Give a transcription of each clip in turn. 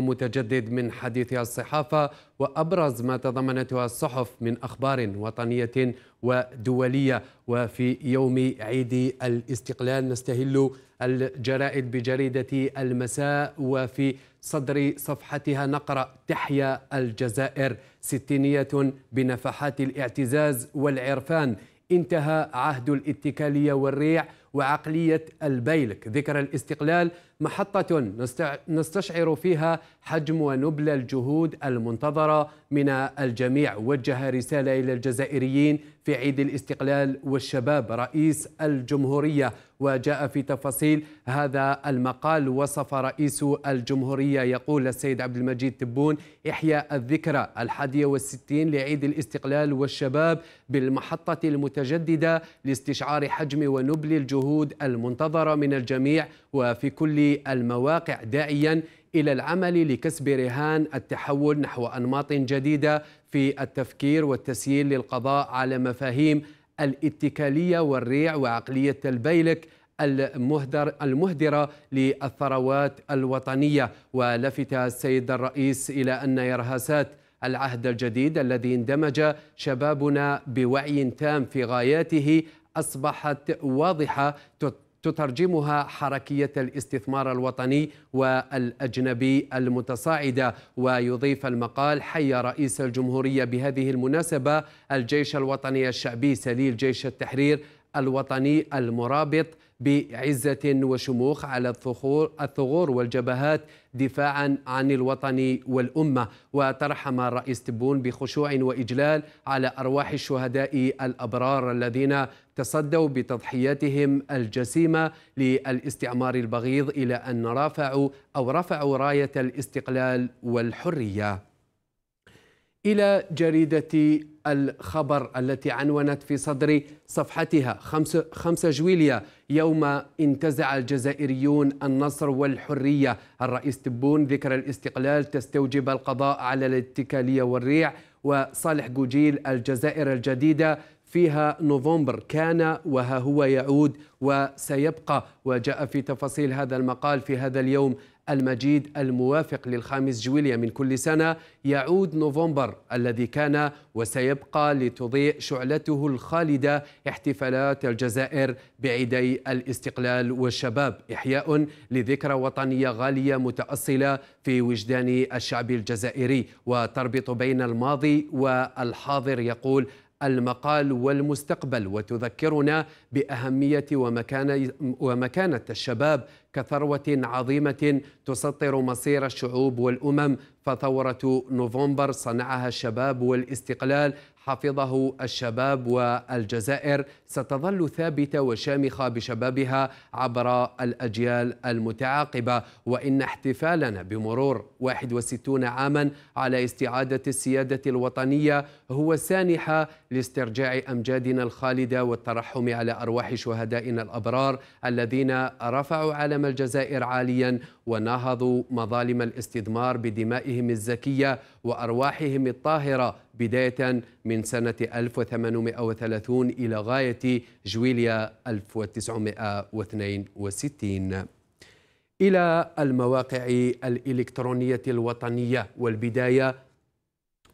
متجدد من حديث الصحافة وأبرز ما تضمنتها الصحف من أخبار وطنية ودولية وفي يوم عيد الاستقلال نستهل الجرائد بجريدة المساء وفي صدر صفحتها نقرأ تحيا الجزائر ستينية بنفحات الاعتزاز والعرفان انتهى عهد الاتكالية والريع وعقلية البيلك ذكرى الاستقلال محطة نستشعر فيها حجم ونبل الجهود المنتظرة من الجميع وجه رسالة إلى الجزائريين في عيد الاستقلال والشباب رئيس الجمهورية وجاء في تفاصيل هذا المقال وصف رئيس الجمهورية يقول السيد عبد المجيد تبون إحياء الذكرى الحادية والستين لعيد الاستقلال والشباب بالمحطة المتجددة لاستشعار حجم ونبل الجهود المنتظرة من الجميع وفي كل المواقع داعيا الى العمل لكسب رهان التحول نحو انماط جديده في التفكير والتسييل للقضاء على مفاهيم الاتكاليه والريع وعقليه البيلك المهدر المهدرة للثروات الوطنية ولفت السيد الرئيس إلى أن يرهاسات العهد الجديد الذي اندمج شبابنا بوعي تام في غاياته أصبحت واضحة تترجمها حركية الاستثمار الوطني والأجنبي المتصاعدة ويضيف المقال حي رئيس الجمهورية بهذه المناسبة الجيش الوطني الشعبي سليل جيش التحرير الوطني المرابط بعزة وشموخ على الثغور, الثغور والجبهات دفاعا عن الوطن والأمة وترحم الرئيس تبون بخشوع وإجلال على أرواح الشهداء الأبرار الذين تصدوا بتضحياتهم الجسيمة للاستعمار البغيض إلى أن رافعوا أو رفعوا راية الاستقلال والحرية إلى جريدة الخبر التي عنونت في صدر صفحتها 5 جويليا يوم انتزع الجزائريون النصر والحرية الرئيس تبون ذكر الاستقلال تستوجب القضاء على الاتكالية والريع وصالح جوجيل الجزائر الجديدة فيها نوفمبر كان وها هو يعود وسيبقى وجاء في تفاصيل هذا المقال في هذا اليوم المجيد الموافق للخامس جويليا من كل سنة يعود نوفمبر الذي كان وسيبقى لتضيء شعلته الخالدة احتفالات الجزائر بعيدي الاستقلال والشباب إحياء لذكرى وطنية غالية متأصلة في وجدان الشعب الجزائري وتربط بين الماضي والحاضر يقول المقال والمستقبل وتذكرنا باهميه ومكانه ومكانه الشباب كثروه عظيمه تسطر مصير الشعوب والامم فثوره نوفمبر صنعها الشباب والاستقلال حفظه الشباب والجزائر ستظل ثابته وشامخه بشبابها عبر الاجيال المتعاقبه وان احتفالنا بمرور 61 عاما على استعاده السياده الوطنيه هو سانحه لاسترجاع امجادنا الخالده والترحم على ارواح شهدائنا الابرار الذين رفعوا علم الجزائر عاليا وناهضوا مظالم الاستثمار بدمائهم الزكية وأرواحهم الطاهرة بداية من سنة 1830 إلى غاية جويليا 1962 إلى المواقع الإلكترونية الوطنية والبداية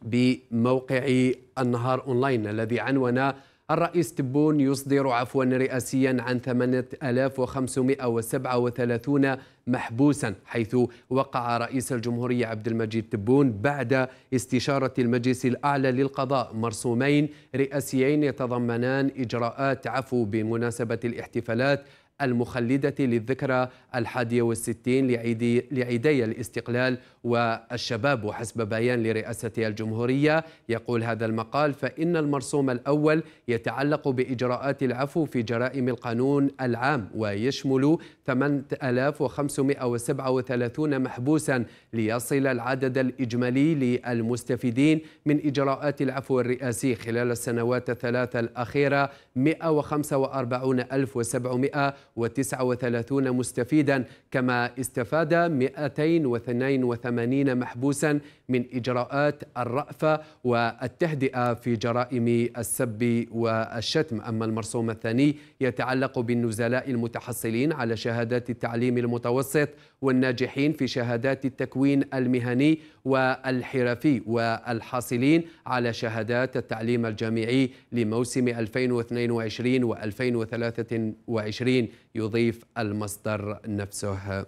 بموقع النهار أونلاين الذي عنون الرئيس تبون يصدر عفوا رئاسيا عن 8537 محبوسا حيث وقع رئيس الجمهورية عبد المجيد تبون بعد استشارة المجلس الأعلى للقضاء مرسومين رئاسيين يتضمنان إجراءات عفو بمناسبة الاحتفالات المخلدة للذكرى الحادية والستين لعيدي, لعيدي الاستقلال والشباب وحسب بيان لرئاسة الجمهورية يقول هذا المقال فإن المرسوم الأول يتعلق بإجراءات العفو في جرائم القانون العام ويشمل 8537 محبوسا ليصل العدد الإجمالي للمستفيدين من إجراءات العفو الرئاسي خلال السنوات الثلاث الأخيرة 145700 139 مستفيدا كما استفاد 282 محبوسا من إجراءات الرأفة والتهدئة في جرائم السب والشتم أما المرسوم الثاني يتعلق بالنزلاء المتحصلين على شهادات التعليم المتوسط والناجحين في شهادات التكوين المهني والحرفي والحاصلين على شهادات التعليم الجامعي لموسم 2022 و 2023 يضيف المصدر نفسه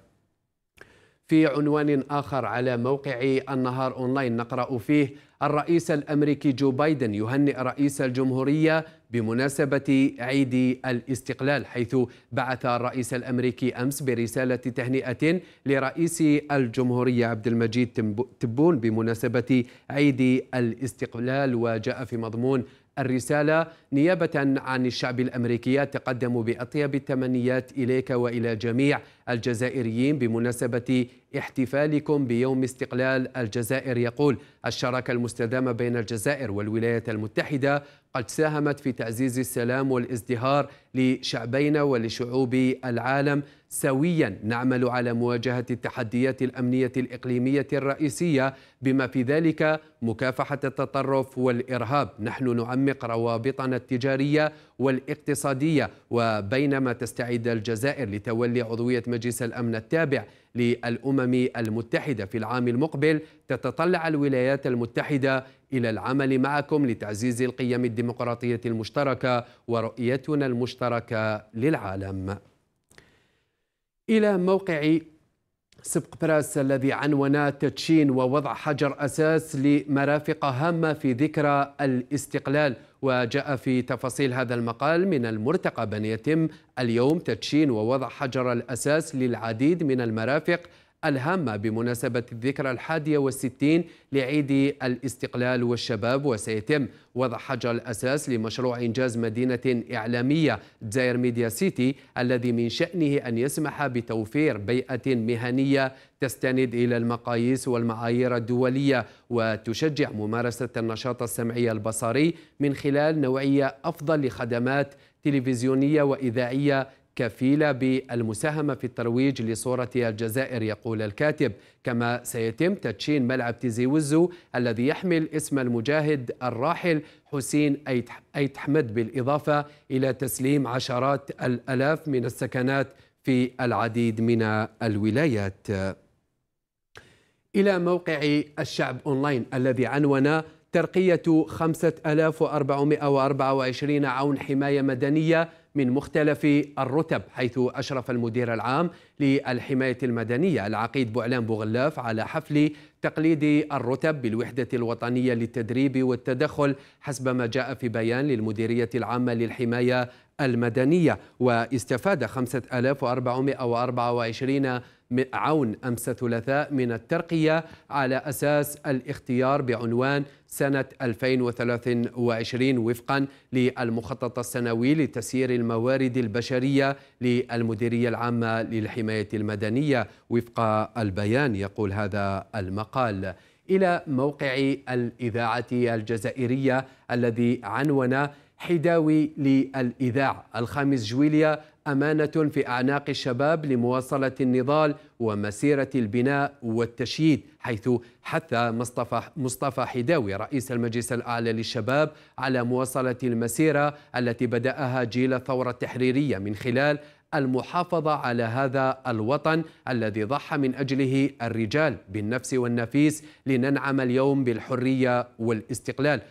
في عنوان آخر على موقع النهار أونلاين نقرأ فيه الرئيس الأمريكي جو بايدن يهنئ رئيس الجمهورية بمناسبة عيد الاستقلال حيث بعث الرئيس الأمريكي أمس برسالة تهنئة لرئيس الجمهورية عبد المجيد تبون بمناسبة عيد الاستقلال وجاء في مضمون الرسالة نيابة عن الشعب الأمريكي تقدم بأطيب التمنيات إليك وإلى جميع الجزائريين بمناسبة احتفالكم بيوم استقلال الجزائر يقول الشراكة المستدامة بين الجزائر والولايات المتحدة قد ساهمت في تعزيز السلام والازدهار لشعبينا ولشعوب العالم سويا نعمل على مواجهة التحديات الأمنية الإقليمية الرئيسية بما في ذلك مكافحة التطرف والإرهاب نحن نعمق روابطنا التجارية والاقتصادية وبينما تستعد الجزائر لتولي عضوية مجلس الأمن التابع للأمم المتحدة في العام المقبل تتطلع الولايات المتحدة إلى العمل معكم لتعزيز القيم الديمقراطية المشتركة ورؤيتنا المشتركة للعالم إلى موقع سبق براس الذي عنونا تدشين ووضع حجر أساس لمرافق هامة في ذكرى الاستقلال وجاء في تفاصيل هذا المقال من المرتقب أن يتم اليوم تدشين ووضع حجر الأساس للعديد من المرافق الهامة بمناسبة الذكرى الحادية والستين لعيد الاستقلال والشباب وسيتم وضع حجر الأساس لمشروع إنجاز مدينة إعلامية زاير ميديا سيتي الذي من شأنه أن يسمح بتوفير بيئة مهنية تستند إلى المقاييس والمعايير الدولية وتشجع ممارسة النشاط السمعي البصري من خلال نوعية أفضل لخدمات تلفزيونية وإذاعية كفيلة بالمساهمة في الترويج لصورة الجزائر يقول الكاتب كما سيتم تدشين ملعب تيزي وزو الذي يحمل اسم المجاهد الراحل حسين أيت حمد بالإضافة إلى تسليم عشرات الألاف من السكنات في العديد من الولايات إلى موقع الشعب أونلاين الذي عنون ترقية 5424 عون حماية مدنية من مختلف الرتب حيث أشرف المدير العام للحماية المدنية العقيد بوعلان بوغلاف على حفل تقليد الرتب بالوحدة الوطنية للتدريب والتدخل حسب ما جاء في بيان للمديرية العامة للحماية المدنية واستفاد 5424 عون أمس ثلاثاء من الترقية على أساس الاختيار بعنوان سنة 2023 وفقا للمخطط السنوي لتسيير الموارد البشرية للمديرية العامة للحماية المدنية وفق البيان يقول هذا المقال إلى موقع الإذاعة الجزائرية الذي عنون حداوي للإذاع الخامس جويليا أمانة في أعناق الشباب لمواصلة النضال ومسيرة البناء والتشييد حيث حث مصطفى مصطفى حداوي رئيس المجلس الأعلى للشباب على مواصلة المسيرة التي بدأها جيل الثورة التحريرية من خلال المحافظة على هذا الوطن الذي ضحى من أجله الرجال بالنفس والنفيس لننعم اليوم بالحرية والاستقلال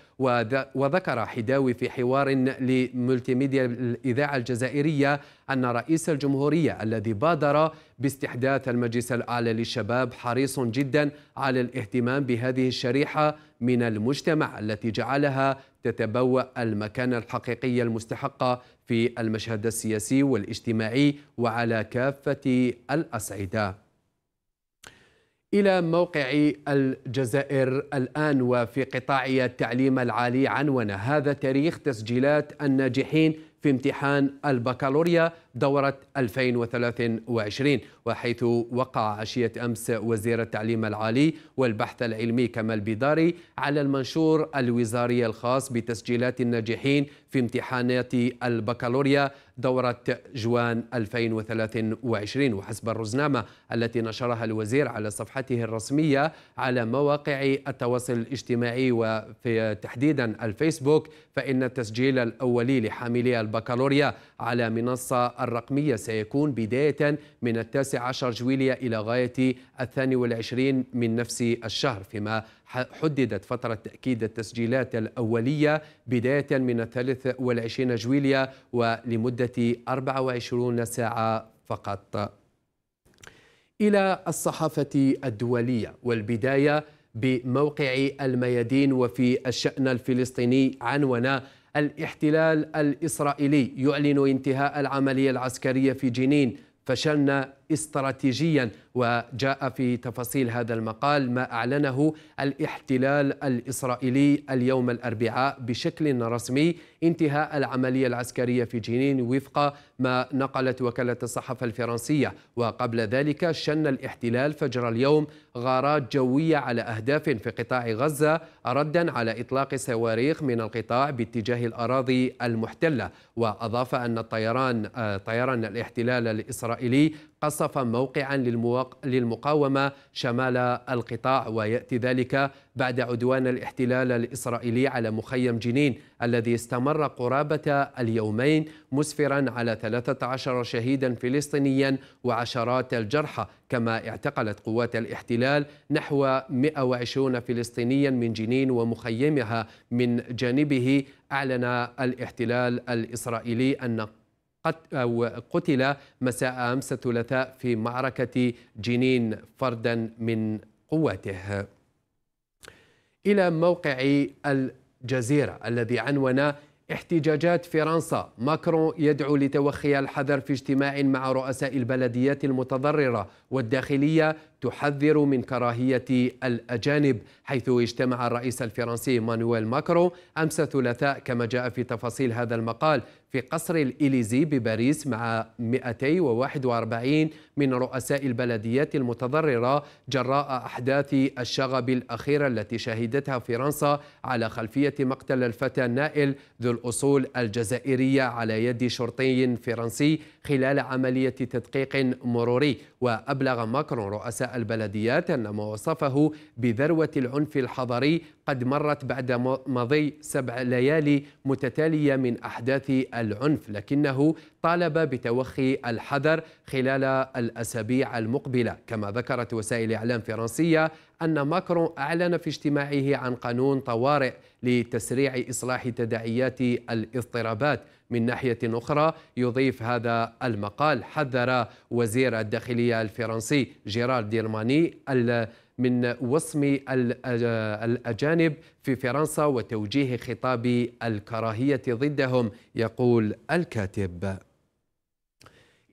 وذكر حداوي في حوار لملتيميديا الإذاعة الجزائرية أن رئيس الجمهورية الذي بادر باستحداث المجلس الأعلى للشباب حريص جدا على الاهتمام بهذه الشريحة من المجتمع التي جعلها تتبوأ المكانة الحقيقية المستحقة في المشهد السياسي والاجتماعي وعلى كافة الأصعدة إلى موقع الجزائر الآن وفي قطاع التعليم العالي عنوان هذا تاريخ تسجيلات الناجحين في امتحان البكالوريا دورة 2023 وحيث وقع عشية أمس وزير التعليم العالي والبحث العلمي كمال بيداري على المنشور الوزاري الخاص بتسجيلات الناجحين في امتحانات البكالوريا دورة جوان 2023 وحسب الرزنامة التي نشرها الوزير على صفحته الرسمية على مواقع التواصل الاجتماعي وفي تحديدا الفيسبوك فإن التسجيل الأولي لحاملي البكالوريا على منصة الرقمية سيكون بداية من التاسع عشر جويلية إلى غاية الثاني والعشرين من نفس الشهر فيما حددت فترة تأكيد التسجيلات الأولية بداية من الثالث والعشرين جويلية ولمدة 24 ساعة فقط إلى الصحافة الدولية والبداية بموقع الميادين وفي الشأن الفلسطيني عنونا الاحتلال الإسرائيلي يعلن انتهاء العملية العسكرية في جنين فشلنا استراتيجيا وجاء في تفاصيل هذا المقال ما أعلنه الاحتلال الإسرائيلي اليوم الأربعاء بشكل رسمي انتهاء العملية العسكرية في جنين وفق ما نقلت وكالة الصحافة الفرنسية وقبل ذلك شن الاحتلال فجر اليوم غارات جوية على أهداف في قطاع غزة ردا على إطلاق صواريخ من القطاع باتجاه الأراضي المحتلة وأضاف أن الطيران آه، طيران الاحتلال الإسرائيلي قصف موقعا للمقاومة شمال القطاع ويأتي ذلك بعد عدوان الاحتلال الإسرائيلي على مخيم جنين الذي استمر قرابة اليومين مسفرا على 13 شهيدا فلسطينيا وعشرات الجرحى كما اعتقلت قوات الاحتلال نحو 120 فلسطينيا من جنين ومخيمها من جانبه أعلن الاحتلال الإسرائيلي أن أو قتل مساء أمس الثلاثاء في معركة جنين فردا من قواته إلى موقع الجزيرة الذي عنون احتجاجات فرنسا ماكرون يدعو لتوخي الحذر في اجتماع مع رؤساء البلديات المتضررة والداخلية تحذر من كراهية الأجانب حيث اجتمع الرئيس الفرنسي مانويل ماكرون أمس الثلاثاء كما جاء في تفاصيل هذا المقال في قصر الإليزي بباريس مع 241 من رؤساء البلديات المتضررة جراء أحداث الشغب الأخيرة التي شهدتها فرنسا على خلفية مقتل الفتى نائل ذو الأصول الجزائرية على يد شرطي فرنسي خلال عملية تدقيق مروري وأبلغ ماكرون رؤساء البلديات أن ما وصفه بذروة العنف الحضري قد مرت بعد مضي سبع ليالي متتالية من أحداث العنف لكنه طالب بتوخي الحذر خلال الأسابيع المقبلة كما ذكرت وسائل إعلام فرنسية أن ماكرون أعلن في اجتماعه عن قانون طوارئ لتسريع إصلاح تداعيات الاضطرابات من ناحية أخرى يضيف هذا المقال حذر وزير الداخلية الفرنسي جيرارد ديرماني من وصم الأجانب في فرنسا وتوجيه خطاب الكراهية ضدهم يقول الكاتب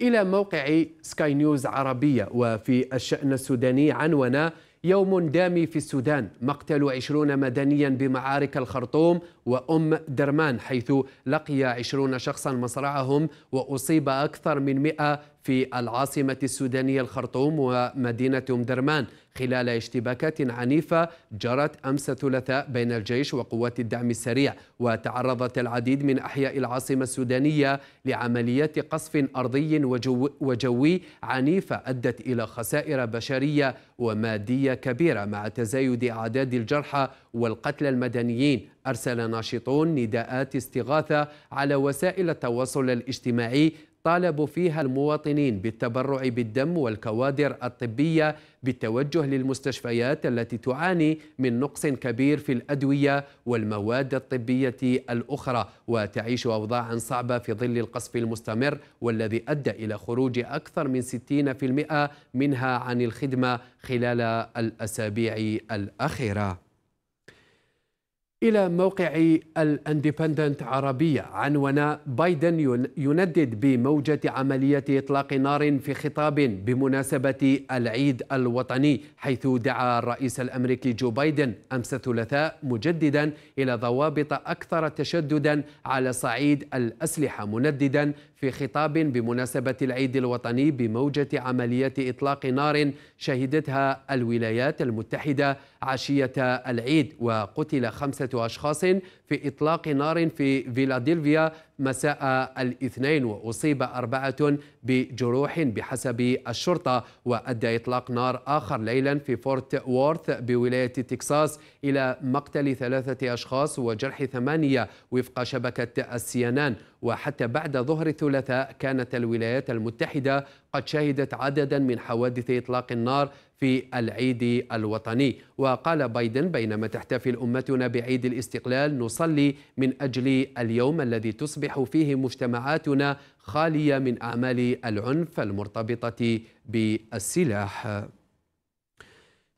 إلى موقع سكاي نيوز عربية وفي الشأن السوداني عنونا يوم دامي في السودان مقتل عشرون مدنيا بمعارك الخرطوم وأم درمان حيث لقي عشرون شخصا مصرعهم وأصيب أكثر من مئة في العاصمة السودانية الخرطوم ومدينة أم درمان خلال اشتباكات عنيفة جرت أمس الثلاثاء بين الجيش وقوات الدعم السريع وتعرضت العديد من أحياء العاصمة السودانية لعمليات قصف أرضي وجو وجوي عنيفة أدت إلى خسائر بشرية ومادية كبيرة مع تزايد أعداد الجرحى والقتلى المدنيين أرسل ناشطون نداءات استغاثة على وسائل التواصل الاجتماعي طالبوا فيها المواطنين بالتبرع بالدم والكوادر الطبية بالتوجه للمستشفيات التي تعاني من نقص كبير في الأدوية والمواد الطبية الأخرى وتعيش أوضاعا صعبة في ظل القصف المستمر والذي أدى إلى خروج أكثر من 60% منها عن الخدمة خلال الأسابيع الأخيرة إلى موقع الاندبندنت عربية عنوان بايدن يندد بموجة عملية إطلاق نار في خطاب بمناسبة العيد الوطني حيث دعا الرئيس الأمريكي جو بايدن أمس الثلاثاء مجددا إلى ضوابط أكثر تشددا على صعيد الأسلحة منددا في خطاب بمناسبة العيد الوطني بموجة عملية إطلاق نار شهدتها الولايات المتحدة عشية العيد وقتل خمسة أشخاص في إطلاق نار في فيلادلفيا مساء الاثنين وأصيب أربعة بجروح بحسب الشرطة وأدى إطلاق نار آخر ليلا في فورت وورث بولاية تكساس إلى مقتل ثلاثة أشخاص وجرح ثمانية وفق شبكة السيانان وحتى بعد ظهر الثلاثاء كانت الولايات المتحدة قد شهدت عددا من حوادث إطلاق النار في العيد الوطني وقال بايدن بينما تحتفل أمتنا بعيد الاستقلال نصلي من أجل اليوم الذي تصبح فيه مجتمعاتنا خالية من أعمال العنف المرتبطة بالسلاح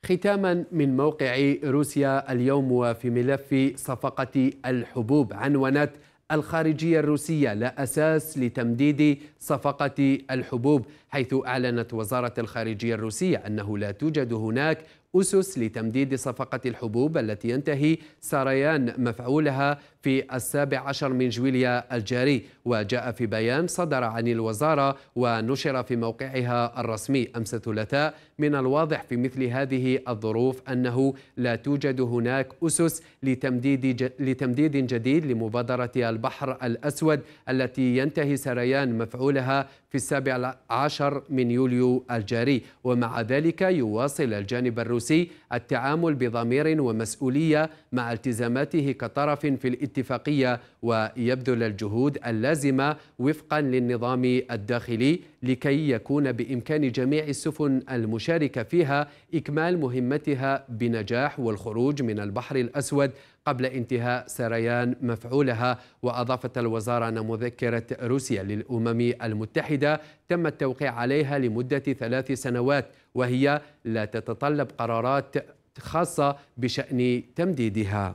ختاما من موقع روسيا اليوم وفي ملف صفقة الحبوب عنونت الخارجية الروسية لا أساس لتمديد صفقة الحبوب حيث أعلنت وزارة الخارجية الروسية أنه لا توجد هناك أسس لتمديد صفقة الحبوب التي ينتهي سريان مفعولها في السابع عشر من جويليا الجاري وجاء في بيان صدر عن الوزارة ونشر في موقعها الرسمي أمس الثلاثاء من الواضح في مثل هذه الظروف أنه لا توجد هناك أسس لتمديد, لتمديد جديد لمبادرة البحر الأسود التي ينتهي سريان مفعولها في السابع عشر من يوليو الجاري ومع ذلك يواصل الجانب الروسي التعامل بضمير ومسؤولية مع التزاماته كطرف في الإتحاد الاتفاقية ويبذل الجهود اللازمة وفقا للنظام الداخلي لكي يكون بإمكان جميع السفن المشاركة فيها إكمال مهمتها بنجاح والخروج من البحر الأسود قبل انتهاء سريان مفعولها وأضافت الوزارة أن مذكرة روسيا للأمم المتحدة تم التوقيع عليها لمدة ثلاث سنوات وهي لا تتطلب قرارات خاصة بشأن تمديدها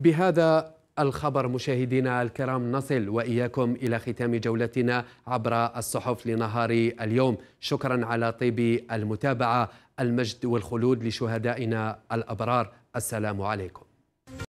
بهذا الخبر مشاهدينا الكرام نصل واياكم الى ختام جولتنا عبر الصحف لنهار اليوم شكرا على طيب المتابعه المجد والخلود لشهدائنا الابرار السلام عليكم